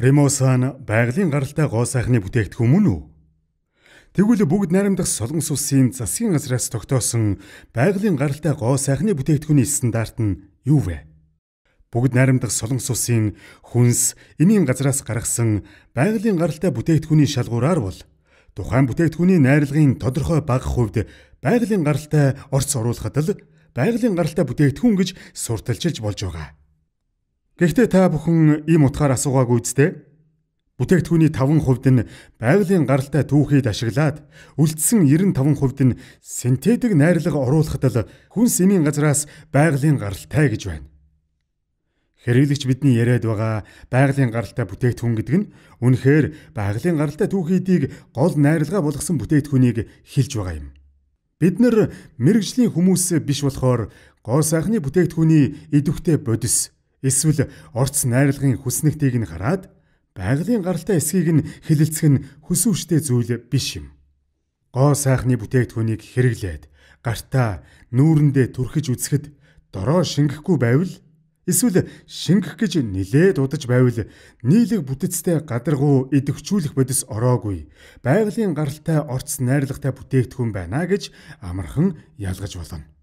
Ремосан байгалийн гаралтай гоо сайхны бүтээгдэхүүн мөн үү? Тэгвэл бүгд найрамдах солонгос улсын засгийн газраас тогтоосон байгалийн гаралтай гоо сайхны бүтээгдэхүүний стандарт нь юу вэ? Бүгд найрамдах солонгос улсын хүнс энийн газраас гаргасан байгалийн гаралтай бүтээгдэхүүний шалгуураар бол тухайн бүтээгдэхүүний найрлагын тодорхой бага хувьд байгалийн гаралтай орц оруулахад л байгалийн гаралтай бүтээгдэхүүн гэж сурталчилж болж байгаа. Гэхдээ та бүхэн ийм утгаар асуугаагүй үсттэй. Бүтээгдэхүүний 5% нь байгалийн гаралтай түүхийг ашиглаад үлдсэн 95% нь синтетик найрлага оруулахад л хүн сэмийн газраас байгалийн гаралтай гэж байна. Хэрэглэгч бидний яриад байгаа байгалийн гаралтай бүтээгдэхүүн гэдэг нь үнэхээр байгалийн гаралтай түүхийдийг гол найрлага болгосон бүтээгдэхүүнийг хэлж байгаа юм. Бид нар мэрэгжлийн хүмүүс биш болохоор гоо сайхны бүтээгдэхүүний идэвхтэй бодис Эсвэл орц найрлагын хүснэгтийг нь хараад байгалийн гаралтай эсхийг нь хилэлцэх нь хүсвүштэй зүйл биш юм. Гоо сайхны бүтээгдэхүүнийг хэрэглээд гартаа нүүрэндээ түрхэж үзэхэд дороо шингэхгүй байвал эсвэл шингэх гэж нилээд удаж байвал нийлэг бүтцтэй гадаргуу идэвхжүүлэх бодис ороогүй байгалийн гаралтай орц найрлагатай бүтээгдэхүүн байна гэж амархан ялгаж болно.